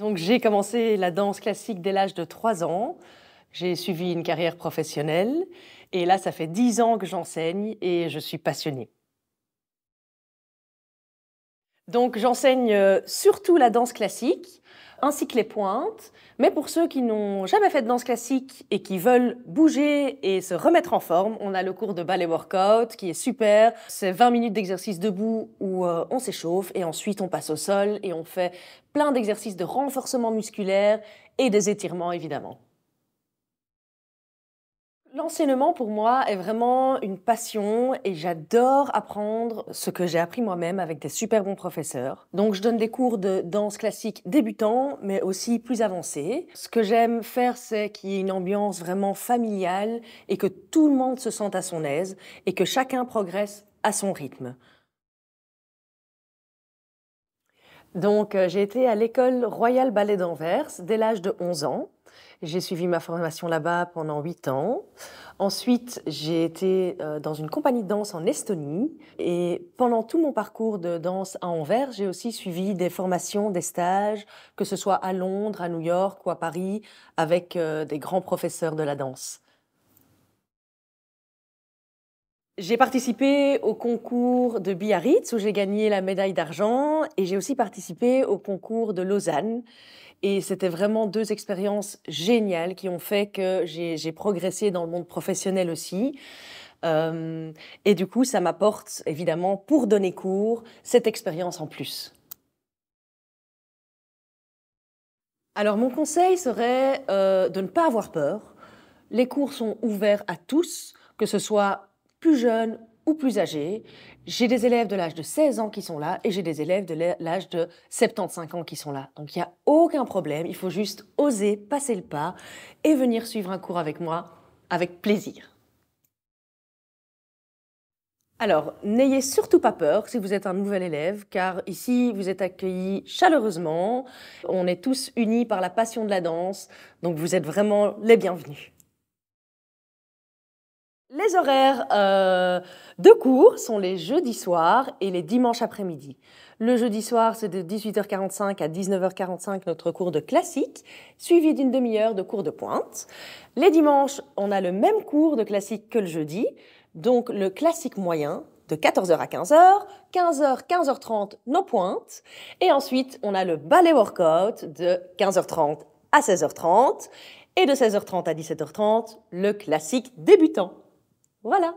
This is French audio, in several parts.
Donc j'ai commencé la danse classique dès l'âge de 3 ans. J'ai suivi une carrière professionnelle et là ça fait 10 ans que j'enseigne et je suis passionnée. Donc j'enseigne euh, surtout la danse classique, ainsi que les pointes. Mais pour ceux qui n'ont jamais fait de danse classique et qui veulent bouger et se remettre en forme, on a le cours de ballet workout qui est super. C'est 20 minutes d'exercice debout où euh, on s'échauffe et ensuite on passe au sol et on fait plein d'exercices de renforcement musculaire et des étirements évidemment. L'enseignement pour moi est vraiment une passion et j'adore apprendre ce que j'ai appris moi-même avec des super bons professeurs. Donc je donne des cours de danse classique débutant mais aussi plus avancé. Ce que j'aime faire c'est qu'il y ait une ambiance vraiment familiale et que tout le monde se sente à son aise et que chacun progresse à son rythme. Donc euh, j'ai été à l'école royale Ballet d'Anvers dès l'âge de 11 ans. J'ai suivi ma formation là-bas pendant huit ans. Ensuite, j'ai été euh, dans une compagnie de danse en Estonie. Et pendant tout mon parcours de danse à Anvers, j'ai aussi suivi des formations, des stages, que ce soit à Londres, à New York ou à Paris, avec euh, des grands professeurs de la danse. J'ai participé au concours de Biarritz où j'ai gagné la médaille d'argent et j'ai aussi participé au concours de Lausanne et c'était vraiment deux expériences géniales qui ont fait que j'ai progressé dans le monde professionnel aussi. Euh, et du coup, ça m'apporte évidemment, pour donner cours, cette expérience en plus. Alors mon conseil serait euh, de ne pas avoir peur. Les cours sont ouverts à tous, que ce soit plus jeunes ou plus âgés. J'ai des élèves de l'âge de 16 ans qui sont là et j'ai des élèves de l'âge de 75 ans qui sont là. Donc il n'y a aucun problème, il faut juste oser passer le pas et venir suivre un cours avec moi avec plaisir. Alors, n'ayez surtout pas peur si vous êtes un nouvel élève, car ici, vous êtes accueillis chaleureusement. On est tous unis par la passion de la danse, donc vous êtes vraiment les bienvenus. Les horaires euh, de cours sont les jeudis soirs et les dimanches après-midi. Le jeudi soir, c'est de 18h45 à 19h45 notre cours de classique, suivi d'une demi-heure de cours de pointe. Les dimanches, on a le même cours de classique que le jeudi, donc le classique moyen de 14h à 15h, 15h, 15h30 nos pointes, et ensuite on a le ballet workout de 15h30 à 16h30, et de 16h30 à 17h30 le classique débutant. Voilà.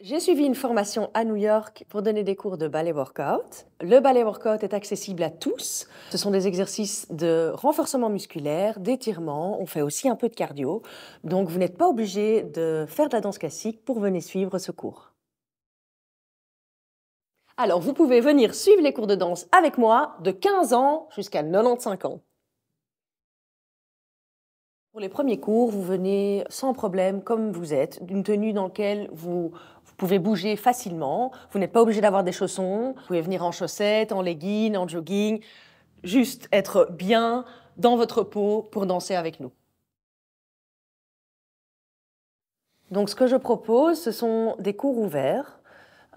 J'ai suivi une formation à New York pour donner des cours de ballet workout. Le ballet workout est accessible à tous. Ce sont des exercices de renforcement musculaire, d'étirement. On fait aussi un peu de cardio. Donc vous n'êtes pas obligé de faire de la danse classique pour venir suivre ce cours. Alors vous pouvez venir suivre les cours de danse avec moi de 15 ans jusqu'à 95 ans. Pour les premiers cours, vous venez sans problème, comme vous êtes, d'une tenue dans laquelle vous, pouvez bouger facilement. Vous n'êtes pas obligé d'avoir des chaussons. Vous pouvez venir en chaussettes, en leggings, en jogging. Juste être bien dans votre peau pour danser avec nous. Donc ce que je propose, ce sont des cours ouverts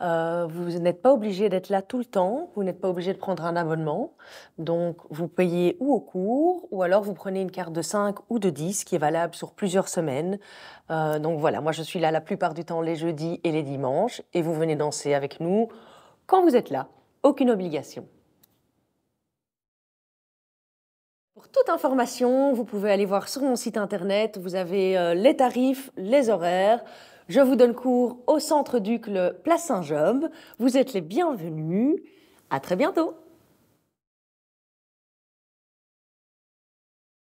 euh, vous n'êtes pas obligé d'être là tout le temps, vous n'êtes pas obligé de prendre un abonnement. Donc vous payez ou au cours, ou alors vous prenez une carte de 5 ou de 10 qui est valable sur plusieurs semaines. Euh, donc voilà, moi je suis là la plupart du temps les jeudis et les dimanches, et vous venez danser avec nous quand vous êtes là. Aucune obligation. Pour toute information, vous pouvez aller voir sur mon site internet, vous avez euh, les tarifs, les horaires. Je vous donne cours au Centre Ducle Place Saint-Job. Vous êtes les bienvenus. À très bientôt.